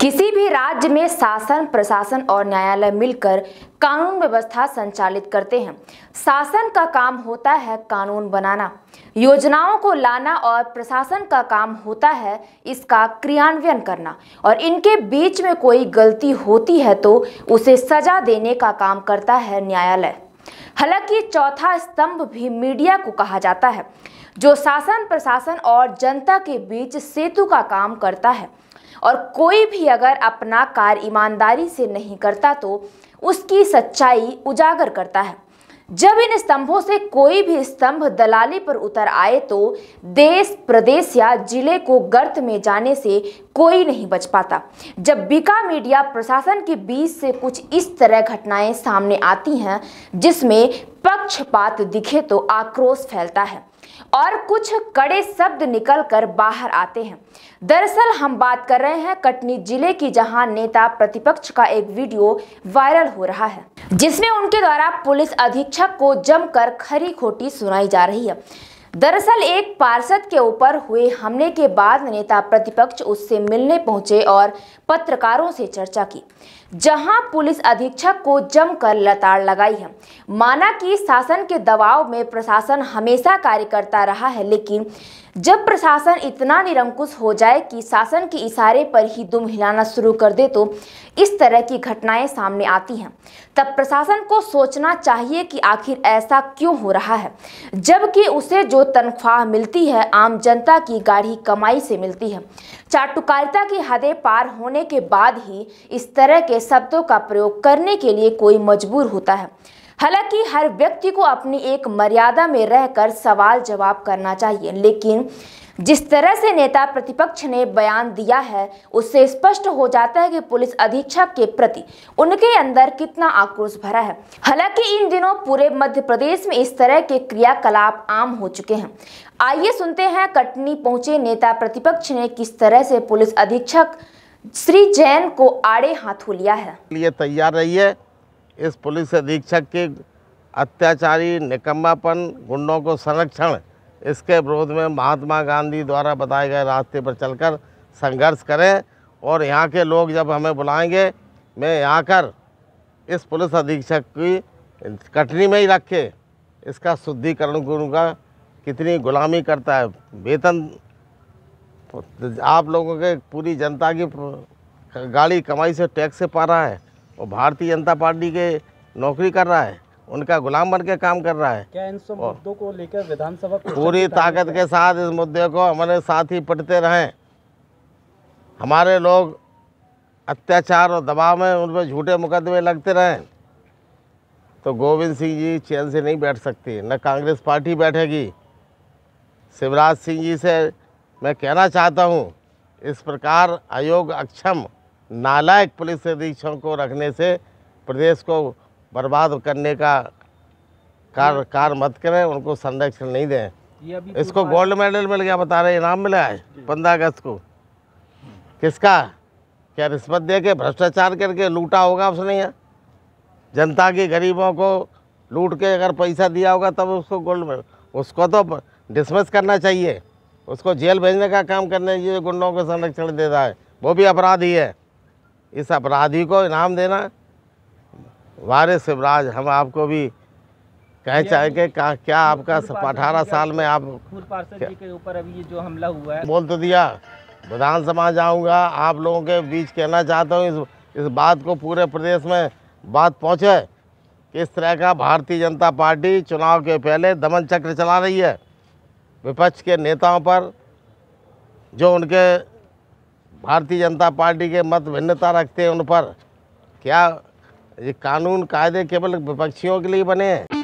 किसी भी राज्य में शासन प्रशासन और न्यायालय मिलकर कानून व्यवस्था संचालित करते हैं शासन का काम होता है कानून बनाना योजनाओं को लाना और प्रशासन का काम होता है इसका क्रियान्वयन करना और इनके बीच में कोई गलती होती है तो उसे सजा देने का काम करता है न्यायालय हालांकि चौथा स्तंभ भी मीडिया को कहा जाता है जो शासन प्रशासन और जनता के बीच सेतु का काम करता है और कोई भी अगर अपना कार्य ईमानदारी से नहीं करता तो उसकी सच्चाई उजागर करता है जब इन स्तंभों से कोई भी स्तंभ दलाली पर उतर आए तो देश प्रदेश या जिले को गर्त में जाने से कोई नहीं बच पाता जब बिका मीडिया प्रशासन के बीच से कुछ इस तरह घटनाएं सामने आती हैं जिसमें पक्षपात दिखे तो आक्रोश फैलता है और कुछ कड़े शब्द निकल कर बाहर आते हैं दरअसल हम बात कर रहे हैं कटनी जिले की जहां नेता प्रतिपक्ष का एक वीडियो वायरल हो रहा है जिसमें उनके द्वारा पुलिस अधीक्षक को जमकर खरी खोटी सुनाई जा रही है दरअसल एक पार्षद के ऊपर हुए हमले के बाद नेता प्रतिपक्ष उससे मिलने पहुंचे और पत्रकारों से चर्चा की जहां पुलिस अधीक्षक को जमकर लताड़ लगाई है माना कि शासन के दबाव में प्रशासन हमेशा कार्य करता रहा है लेकिन जब प्रशासन इतना निरंकुश हो जाए कि शासन के इशारे पर ही दुम हिलाना शुरू कर दे तो इस तरह की घटनाएं सामने आती हैं तब प्रशासन को सोचना चाहिए कि आखिर ऐसा क्यों हो रहा है जबकि उसे जो तनख्वाह मिलती है आम जनता की गाढ़ी कमाई से मिलती है चाटुकारिता की हदें पार होने के बाद ही इस तरह के शब्दों का प्रयोग करने के लिए कोई मजबूर होता है हालांकि हर व्यक्ति को अपनी एक मर्यादा में रहकर सवाल जवाब करना चाहिए लेकिन जिस तरह से नेता प्रतिपक्ष ने बयान दिया है उससे स्पष्ट हो जाता है कि पुलिस अधीक्षक के प्रति उनके अंदर कितना आक्रोश भरा है हालांकि इन दिनों पूरे मध्य प्रदेश में इस तरह के क्रियाकलाप आम हो चुके हैं आइए सुनते हैं कटनी पहुंचे नेता प्रतिपक्ष ने किस तरह से पुलिस अधीक्षक श्री जैन को आड़े हाथों लिया है तैयार तैयार रहिए इस पुलिस अधीक्षक के अत्याचारी निकम्बापन गुंडों को संरक्षण इसके विरोध में महात्मा गांधी द्वारा बताए गए रास्ते पर चलकर संघर्ष करें और यहाँ के लोग जब हमें बुलाएंगे मैं यहाँ कर इस पुलिस अधीक्षक की कटनी में ही के इसका शुद्धिकरण गुरु का कितनी गुलामी करता है वेतन आप लोगों के पूरी जनता की गाड़ी कमाई से टैक्स से पा रहा है वो भारतीय जनता पार्टी के नौकरी कर रहा है उनका गुलाम बन के काम कर रहा है क्या इन सब मुद्दों को लेकर विधानसभा पूरी ताकत के साथ इस मुद्दे को हमारे साथ ही पटते रहें हमारे लोग अत्याचार और दबाव में उन पर झूठे मुकदमे लगते रहें तो गोविंद सिंह जी चैन से नहीं बैठ सकती न कांग्रेस पार्टी बैठेगी शिवराज सिंह जी से मैं कहना चाहता हूँ इस प्रकार आयोग अक्षम नालायक पुलिस अधीक्षक को रखने से प्रदेश को बर्बाद करने का कार कार मत करें उनको संरक्षण नहीं दें तो इसको गोल्ड मेडल मिल गया बता रहे इनाम मिला है पंद्रह अगस्त को किसका क्या रिश्वत दे के भ्रष्टाचार करके लूटा होगा उसने यहाँ जनता की गरीबों को लूट के अगर पैसा दिया होगा तब उसको गोल्ड मेडल उसको तो डिसमिस करना चाहिए उसको जेल भेजने का काम करने ये गुंडों को संरक्षण दे रहा है वो भी अपराध ही है इस अपराधी को इनाम देना वारे शिवराज हम आपको भी कह चाहेंगे क्या क्या आपका अठारह साल में आप के ऊपर अभी ये जो हमला हुआ है बोल तो दिया विधानसभा जाऊंगा आप लोगों के बीच कहना चाहता हूँ इस इस बात को पूरे प्रदेश में बात पहुँचे कि इस तरह का भारतीय जनता पार्टी चुनाव के पहले दमन चक्र चला रही है विपक्ष के नेताओं पर जो उनके भारतीय जनता पार्टी के मत भिन्नता रखते हैं उन पर क्या ये कानून कायदे केवल विपक्षियों के लिए बने हैं